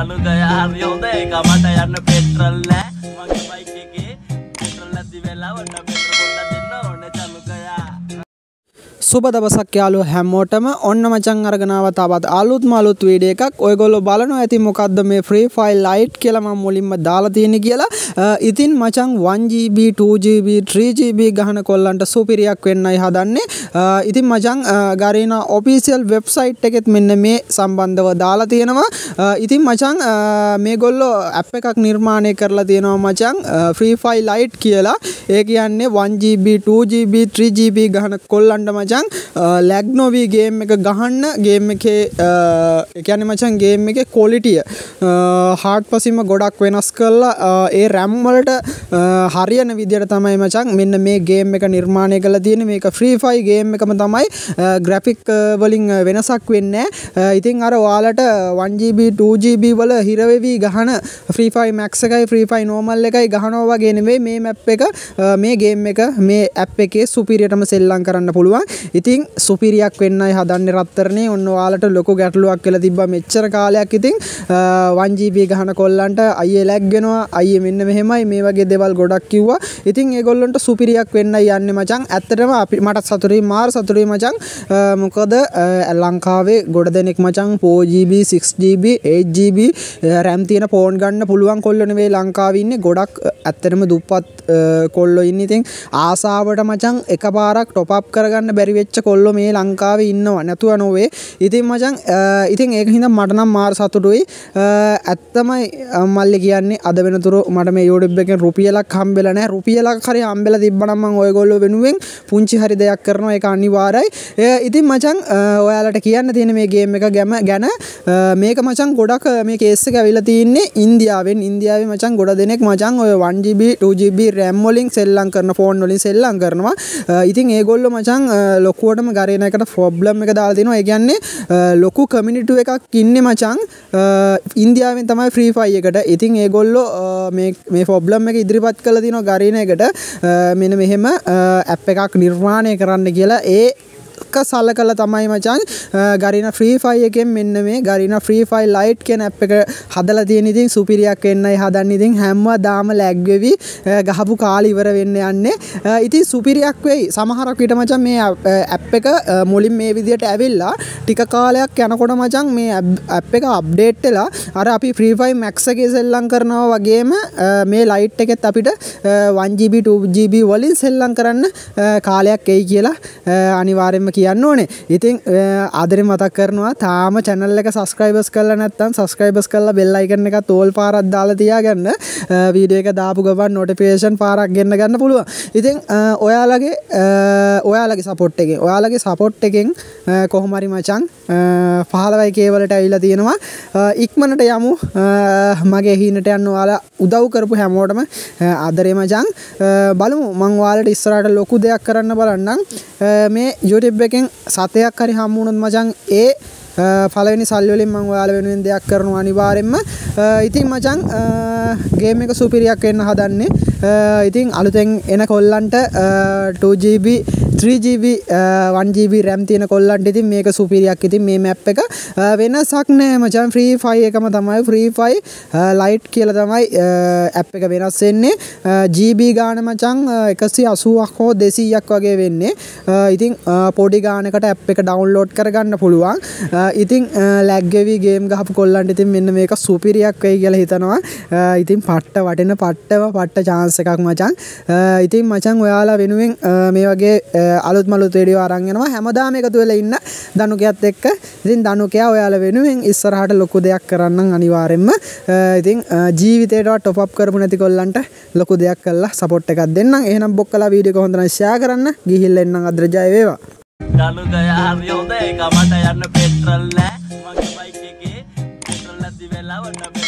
ගනුදයාර්යෝද ඒක මට යන්න පෙට්‍රල්ල මගේ බයිකගේ පෙට්‍රල් ඇති වෙලා වන්න පෙට්‍රොල්ල සුබ දවසක් යාලුවෝ හැමෝටම ඔන්න මචං අරගෙනාව තවත් අලුත්ම අලුත් වීඩියෝ එකක්. ඔයගොල්ලෝ බලනවා ඇති මොකද්ද මේ free file lite කියලා මම මුලින්ම දාලා තියෙන්නේ කියලා. ඉතින් මචං 1GB 2GB 3GB ගහන කොල්ලන්ට සුපිරියක් වෙන්නයි හදන්නේ. ඉතින් මචං ගාරිනා official website එකෙත් මෙන්න මේ සම්බන්ධව දාලා තියෙනවා. ඉතින් මචං මේගොල්ලෝ app එකක් නිර්මාණය කරලා තියෙනවා මචං free file lite කියලා. ඒ කියන්නේ 1GB 2GB 3GB ගහන කොල්ලන්ට මචං මචන් ලැග් නොවී ගේම් එක ගහන්න ගේම් එකේ එකන මචන් ගේම් එක කොලිටිය හාට් පසිම ගොඩක් වෙනස් කල්ලා ඒ රැම්වලට හරියන විදියට තමයි මචන් මෙන්න මේ ගේම් එක නිර්මාණය කළ තියෙන මේක ෆ්‍රීෆයි ගේම් එකම තමයි ග්‍රැෆික් වලින් වෙනසක් වෙන්න ඉතින් අර වාලට 1GB2GB වල හිරවෙවී ගහන ෆ්‍රීෆයි මැක්ස එකයි ෆ්‍රීෆයි නෝමල් එකයි ගහනෝවාගේ නෙවේ මේ මැප් එක මේ ගේම් එක මේ ඇප් එකේ සුපිරියටම සෙල්ලං කරන්න පුළුවන් ඉතින් සුපිරියක් වෙන්නයි හදන්න රත්තරනේ ඔන්න වාලට ලොකු ගැටලුවක් කියලා තිබ්බා මෙච්චර කාලයක් ඉතින් 1GB ගහන කොල්ලන්ට අයියේ ලැග් වෙනවා අයියේ මෙන්න මෙහෙමයි මේ වගේ දේවල් ගොඩක් කිව්වා ඉතින් ඒගොල්ලන්ට සුපිරියක් වෙන්නයි යන්නේ මචං ඇත්තටම අපි මටත් සතුටුයි මාර සතුටුයි මචං මොකද ලංකාවේ ගොඩ දෙනෙක් මචං 4GB 6GB 8GB රැම් තියෙන ෆෝන් ගන්න පුළුවන් කොල්ලෝ නෙවෙයි ලංකාවේ ඉන්නේ ගොඩක් ඇත්තටම දුප්පත් කොල්ලෝ ඉන්නේ ඉතින් ආසාවට මචං එකපාරක් ටොප් අප් කරගන්න බැරි හරිවෙච්ච කොල්ලො මේ ලංකාව ඉන්නවා නැතුව නොවේ ඉතින් මචන් ඉතින් ඒක හිඳ මටනම් මාර් සතුටුයි ඇත්තමයි මල්ලි කියන්නේ අද වෙනතුර මට මේ යෝඩබ් එකෙන් රුපියලක් හම්බෙලා නැහැ රුපියලක් හරි හම්බෙලා තිබ්බනම් මම ඔයගොල්ලෝ වෙනුවෙන් පුංචි හරි දෙයක් කරනවා ඒක අනිවාර්යයි ඉතින් මචන් ඔයාලට කියන්න තියෙන මේ ගේම් එක ගැම ගැන මේක මචන් ගොඩක් මේ කේස් එක ඇවිල්ලා තින්නේ ඉන්දියාවෙන් ඉන්දියාවේ මචන් ගොඩ දෙනෙක් මචන් ඔය 1GB 2GB RAM වලින් සෙල්ලම් කරන ෆෝන් වලින් සෙල්ලම් කරනවා ඉතින් ඒගොල්ලෝ මචන් ලොකුවටම ගරනකට ෆොබ්ලම් එක දාලා දෙනවා ඒගන්නේ ලොකු කමිනිටු එකක් ඉන්න මචං ඉන්දියාවෙන් තමයි ෆ්‍රීෆයි එකට ඉතින් ඒගොල්ලෝ මේ ෆොබ්ලම් එක ඉදිරිපත් කළ දින ගරන එකට මෙන මෙහෙම ඇප් එකක් නිර්මාණය කරන්න කියලා ඒ එක සලකලා තමයි මචං ගරින ෆ්‍රී ෆයි එකෙන් මෙන්න මේ ගරින ෆ්‍රී ෆයි ලයිට් කියන ඇප් එක හදලා තියෙන ඉතින් සුපිරියක් වෙන්නයි හදන්නේ ඉතින් හැමදාම ලැග් වෙවි ගහපු කාලේ ඉවර වෙන්න යන්නේ ඉතින් සුපිරියක් වෙයි සමහරක් විට මචං මේ ඇප් එක මුලින් මේ විදියට ඇවිල්ලා ටික කාලයක් යනකොට මචං මේ ඇප් එක අප්ඩේට් වෙලා අර අපි ෆ්‍රී ෆයි මැක්ස් එකේ සෙල්ලම් කරනවා වගේම මේ ලයිට් එකෙත් අපිට 1GB 2GB වලින් සෙල්ලම් කරන්න කාලයක් එයි කියලා අනිවාර්යයෙන් අනිවාර්යෙන්ම කියන්න ඕනේ ඉතින් ආදරෙන් මතක් කරනවා තාම channel එක subscribers කරලා නැත්නම් subscribers කරලා bell icon එක තෝල් පාරක් දාලා තියාගන්න වීඩියෝ එක දාපු ගමන් notification පාරක් ගෙන්න ගන්න පුළුවන් ඉතින් ඔයාලගේ ඔයාලගේ support එකෙන් ඔයාලගේ support එකෙන් කොහොම හරි මචං 15 කේවලට ඇවිල්ලා තියෙනවා ඉක්මනට යමු මගේ හීනට යන්න ඔයාලා උදව් කරපු හැමෝටම ආදරේ මචං බලමු මං ඔයාලට ඉස්සරහට ලොකු දෙයක් කරන්න බලන්නම් මේ YouTube යුටබ් එකෙන් සතයක් හරි හම්මුණුත් මචන් ඒ පලවෙනි සල්වලින් මං ඔයාල වෙනුවෙන් දෙයක් කරනවා අනිවාරෙන්ම ඉතින් මචන් ගේම එක සුපිරියක් වෙන්න හදන්නේ Uh, ඉතින් අලුතෙන් එන කොල්ලන්ට 2GB 3GB 1GB RAM තියෙන කොල්ලන්ට ඉතින් මේක සුපිරියක් ඉතින් මේ මැප් එක uh, වෙනසක් නෑ මචන් ෆ්‍රී ෆයි එකම තමයි ෆ්‍රී ෆයි ලයිට් කියලා තමයි ඇප් uh, එක වෙනස් වෙන්නේ GB ගාන මචන් 180ක් හෝ 200ක් වගේ වෙන්නේ ඉතින් පොඩි ගානකට ඇප් එක ඩවුන්ලෝඩ් කරගන්න පුළුවන් ඉතින් ලැග් වෙවි ගේම් ගහපු කොල්ලන්ට ඉතින් මෙන්න මේක සුපිරියක් වෙයි කියලා හිතනවා ඉතින් පට්ට වටින පට්ටව පට්ට chance චැනස් එකක් මචන් ඉතින් මචන් ඔයාලා වෙනුවෙන් මේ වගේ අලුත් මලුත් වීඩියෝ අරන්ගෙනවා හැමදාම එකතු වෙලා ඉන්න දනුකයත් එක්ක ඉතින් දනුකයා ඔයාලා වෙනුවෙන් ඉස්සරහට ලොකු දෙයක් කරන්න අනිවාර්යෙන්ම ඉතින් ජීවිතේට ටොප් අප් කරපු නැති කොල්ලන්ට ලොකු දෙයක් කළා සපෝට් එකක් දෙන්න එහෙනම් බොක්කලා වීඩියෝ හොඳට ෂෙයා කරන්න ගිහිල්ලා එන්නම් අද්‍රජය වේවා දනුදයා හරි හොඳ එක මට යන්න පෙට්‍රල් නැහැ මගේ බයික් එකේ පෙට්‍රල් නැති වෙලාවට